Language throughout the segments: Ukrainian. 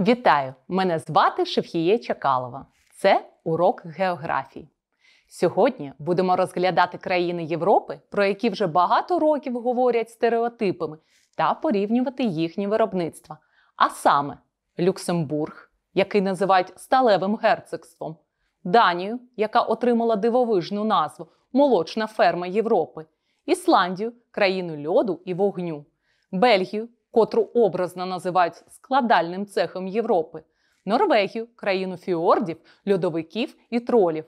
Вітаю! Мене звати Шевхіє Чакалова. Це урок географії. Сьогодні будемо розглядати країни Європи, про які вже багато років говорять стереотипами, та порівнювати їхні виробництва. А саме Люксембург, який називають сталевим герцогством, Данію, яка отримала дивовижну назву Молочна ферма Європи, Ісландію країну льоду і вогню, Бельгію котру образно називають складальним цехом Європи, Норвегію, країну фіордів, льодовиків і тролів.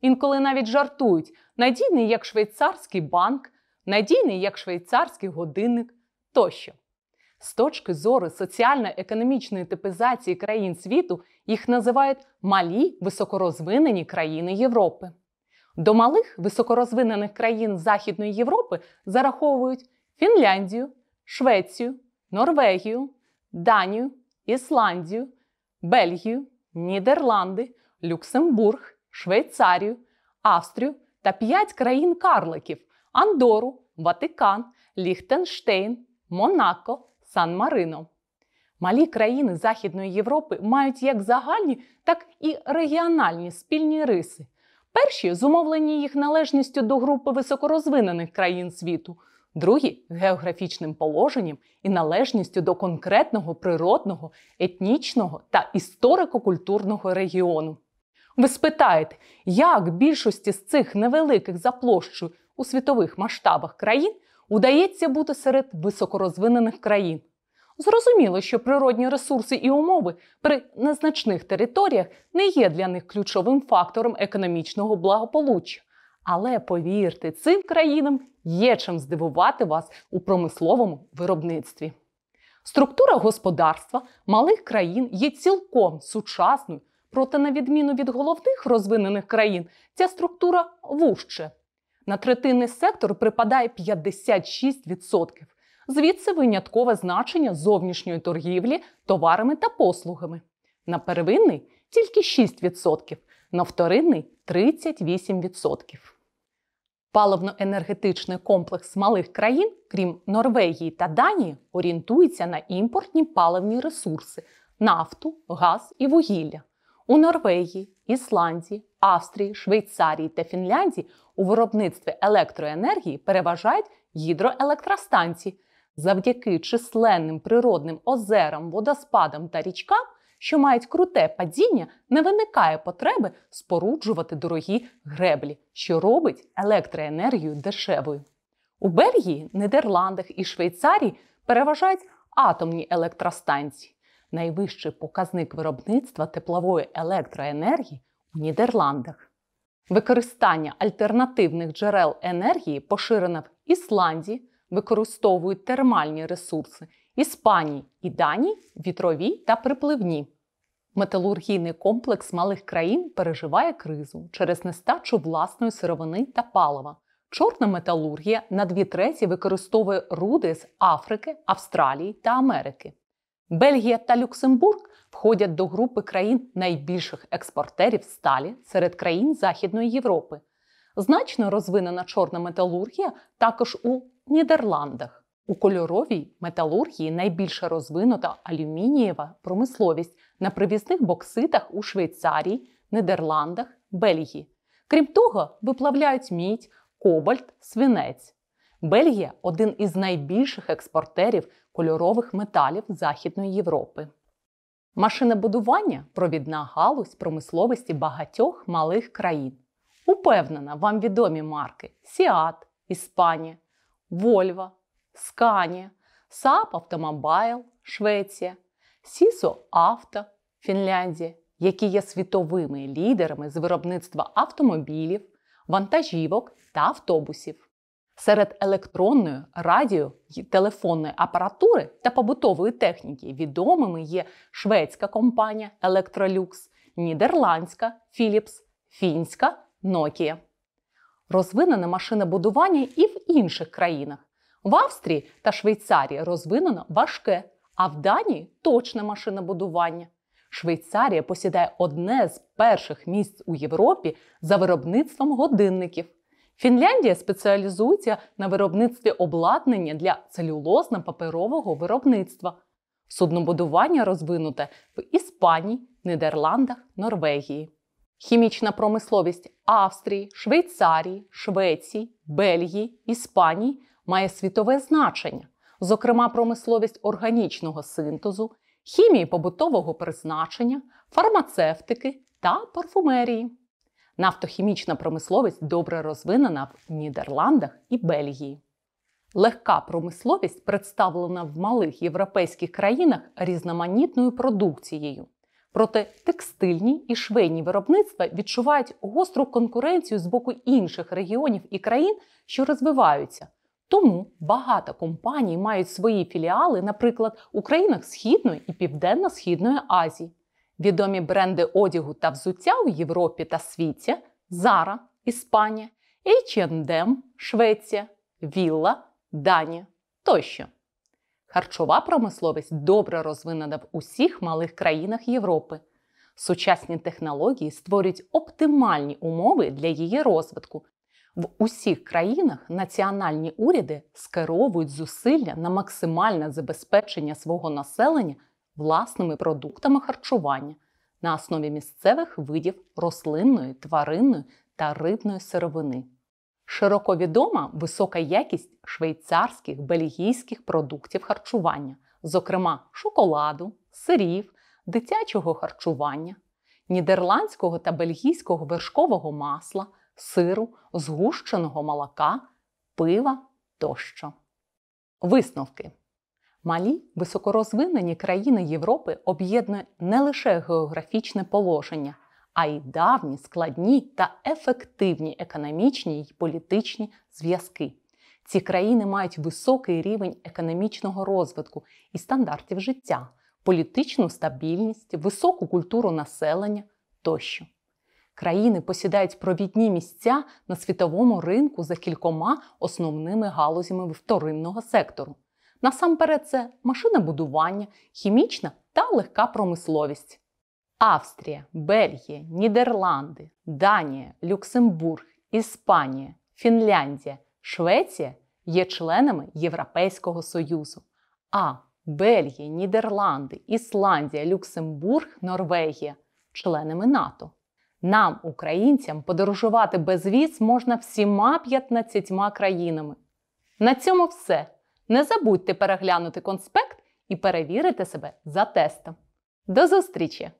Інколи навіть жартують, надійний як швейцарський банк, надійний як швейцарський годинник тощо. З точки зору соціально-економічної типізації країн світу їх називають малі високорозвинені країни Європи. До малих високорозвинених країн Західної Європи зараховують Фінляндію, Швецію, Норвегію, Данію, Ісландію, Бельгію, Нідерланди, Люксембург, Швейцарію, Австрію та п'ять країн-карликів Андору, Ватикан, Ліхтенштейн, Монако, Сан-Марино. Малі країни Західної Європи мають як загальні, так і регіональні спільні риси. Перші зумовлені їх належністю до групи високорозвинених країн світу другі географічним положенням і належністю до конкретного природного, етнічного та історико-культурного регіону. Ви спитаєте, як більшості з цих невеликих за площу у світових масштабах країн удається бути серед високорозвинених країн? Зрозуміло, що природні ресурси і умови при незначних територіях не є для них ключовим фактором економічного благополуччя. Але повірте, цим країнам є чим здивувати вас у промисловому виробництві. Структура господарства малих країн є цілком сучасною, проте, на відміну від головних розвинених країн, ця структура вужче. На третинний сектор припадає 56%. Звідси виняткове значення зовнішньої торгівлі товарами та послугами. На первинний тільки 6%, на вторинний 38%. Паливно-енергетичний комплекс малих країн, крім Норвегії та Данії, орієнтується на імпортні паливні ресурси нафту, газ і вугілля. У Норвегії, Ісландії, Австрії, Швейцарії та Фінляндії у виробництві електроенергії переважають гідроелектростанції. Завдяки численним природним озерам, водоспадам та річкам що мають круте падіння, не виникає потреби споруджувати дорогі греблі, що робить електроенергію дешевою. У Бельгії, Нідерландах і Швейцарії переважають атомні електростанції. Найвищий показник виробництва теплової електроенергії у Нідерландах. Використання альтернативних джерел енергії поширене в Ісландії, використовують термальні ресурси Іспанії і Данії вітрові та припливні. Металургійний комплекс малих країн переживає кризу через нестачу власної сировини та палива. Чорна металургія на дві треті використовує руди з Африки, Австралії та Америки. Бельгія та Люксембург входять до групи країн найбільших експортерів сталі серед країн Західної Європи. Значно розвинена чорна металургія також у Нідерландах. У кольоровій металургії найбільше розвинута алюмінієва промисловість на привізних бокситах у Швейцарії, Нідерландах, Бельгії. Крім того, виплавляють мідь, кобальт, свинець. Бельгія один із найбільших експортерів кольорових металів Західної Європи. Машинобудування провідна галузь промисловості багатьох малих країн. Упевнена, вам відомі марки Сіат, Іспанія, Вольва. Скані, САП Автомобайл, Швеція, Сісо Авто, Фінляндія, які є світовими лідерами з виробництва автомобілів, вантажівок та автобусів. Серед електронної, радіо й телефонної апаратури та побутової техніки відомими є шведська компанія Electrolux, нідерландська Philips, фінська Nokia. Розвинене машинобудування і в інших країнах, в Австрії та Швейцарії розвинено важке, а в Данії точне машинобудування. Швейцарія посідає одне з перших місць у Європі за виробництвом годинників. Фінляндія спеціалізується на виробництві обладнання для целюлозно-паперового виробництва. Суднобудування розвинуте в Іспанії, Нідерландах, Норвегії. Хімічна промисловість Австрії, Швейцарії, Швеції, Бельгії, Іспанії має світове значення, зокрема промисловість органічного синтезу, хімії побутового призначення, фармацевтики та парфумерії. Нафтохімічна промисловість добре розвинена в Нідерландах і Бельгії. Легка промисловість представлена в малих європейських країнах різноманітною продукцією. Проте текстильні і швейні виробництва відчувають гостру конкуренцію з боку інших регіонів і країн, що розвиваються, тому багато компаній мають свої філіали, наприклад, у країнах Східної і Південно-Східної Азії. Відомі бренди одягу та взуття у Європі та світі Zara – Іспанія, H&M – Швеція, Villa – Данія тощо. Харчова промисловість добре розвинена в усіх малих країнах Європи. Сучасні технології створюють оптимальні умови для її розвитку в усіх країнах національні уряди скеровують зусилля на максимальне забезпечення свого населення власними продуктами харчування на основі місцевих видів рослинної, тваринної та рибної сировини. Широко відома висока якість швейцарських бельгійських продуктів харчування, зокрема шоколаду, сирів, дитячого харчування, нідерландського та бельгійського вершкового масла сиру, згущеного молока, пива тощо. Висновки. Малі високорозвинені країни Європи об'єднує не лише географічне положення, а й давні, складні та ефективні економічні й політичні зв'язки. Ці країни мають високий рівень економічного розвитку і стандартів життя, політичну стабільність, високу культуру населення тощо країни посідають провідні місця на світовому ринку за кількома основними галузями вторинного сектору. Насамперед, це машинобудування, хімічна та легка промисловість. Австрія, Бельгія, Нідерланди, Данія, Люксембург, Іспанія, Фінляндія, Швеція є членами Європейського Союзу. А Бельгія, Нідерланди, Ісландія, Люксембург, Норвегія членами НАТО. Нам, українцям, подорожувати без віз можна всіма 15 країнами. На цьому все. Не забудьте переглянути конспект і перевірити себе за тестом. До зустрічі!